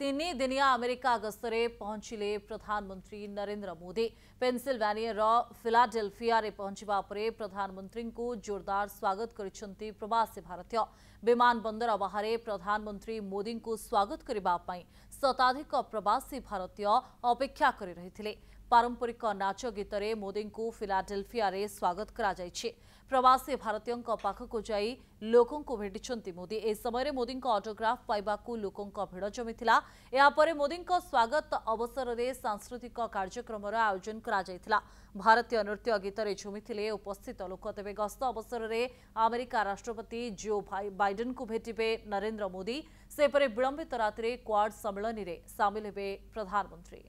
ତିନି ଦିନିଆ ଆମେରିକା ଗସ୍ତରେ ପହଞ୍ଚିଲେ ପ୍ରଧାନମନ୍ତ୍ରୀ ନରେନ୍ଦ୍ର ମୋଦି ପେନ୍ସିଲଭାନିଆର ଫିଲାଡେଲ୍ଫିଆରେ ପହଞ୍ଚିବା ପରେ ପ୍ରଧାନମନ୍ତ୍ରୀଙ୍କୁ ଜୋରଦାର ସ୍ୱାଗତ କରିଛନ୍ତି ପ୍ରବାସୀ ଭାରତୀୟ ବିମାନ ବନ୍ଦର ବାହାରେ ପ୍ରଧାନମନ୍ତ୍ରୀ ମୋଦିଙ୍କୁ ସ୍ୱାଗତ କରିବା ପାଇଁ ଶତାଧିକ ପ୍ରବାସୀ ଭାରତୀୟ ଅପେକ୍ଷା କରି ରହିଥିଲେ ପାରମ୍ପରିକ ନାଚ ଗୀତରେ ମୋଦିଙ୍କୁ ଫିଲାଡେଲଫିଆରେ ସ୍ୱାଗତ କରାଯାଇଛି ପ୍ରବାସୀ ଭାରତୀୟଙ୍କ ପାଖକୁ ଯାଇ ଲୋକଙ୍କୁ ଭେଟିଛନ୍ତି ମୋଦି ଏହି ସମୟରେ ମୋଦିଙ୍କ ଅଟୋଗ୍ରାଫ ପାଇବାକୁ ଲୋକଙ୍କ ଭିଡ଼ ଜମିଥିଲା ଏହାପରେ ମୋଦିଙ୍କ ସ୍ୱାଗତ ଅବସରରେ ସାଂସ୍କୃତିକ କାର୍ଯ୍ୟକ୍ରମର ଆୟୋଜନ କରାଯାଇଥିଲା ଭାରତୀୟ ନୃତ୍ୟ ଗୀତରେ ଝୁମିଥିଲେ ଉପସ୍ଥିତ ଲୋକ ତେବେ ଗସ୍ତ ଅବସରରେ ଆମେରିକା ରାଷ୍ଟ୍ରପତି ଜୋ ବାଇଡେନ୍ଙ୍କୁ ଭେଟିବେ ନରେନ୍ଦ୍ର ମୋଦି ସେହିପରି ବିଳମ୍ବିତ ରାତିରେ କ୍ୱାଡ୍ ସମ୍ମିଳନୀରେ ସାମିଲ ହେବେ ପ୍ରଧାନମନ୍ତ୍ରୀ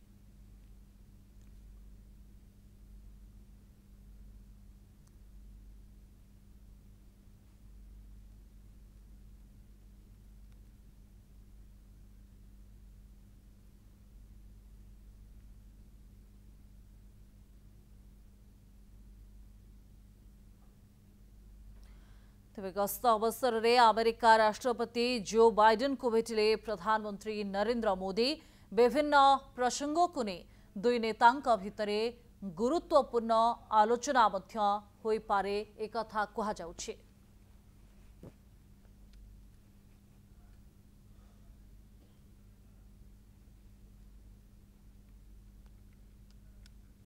ତେବେ ଗସ୍ତ ଅବସରରେ ଆମେରିକା ରାଷ୍ଟ୍ରପତି ଜୋ ବାଇଡେନ୍ଙ୍କୁ ଭେଟିଲେ ପ୍ରଧାନମନ୍ତ୍ରୀ ନରେନ୍ଦ୍ର ମୋଦି ବିଭିନ୍ନ ପ୍ରସଙ୍ଗକୁ ନେଇ ଦୁଇ ନେତାଙ୍କ ଭିତରେ ଗୁରୁତ୍ୱପୂର୍ଣ୍ଣ ଆଲୋଚନା ମଧ୍ୟ ହୋଇପାରେ ଏକଥା କୁହାଯାଉଛି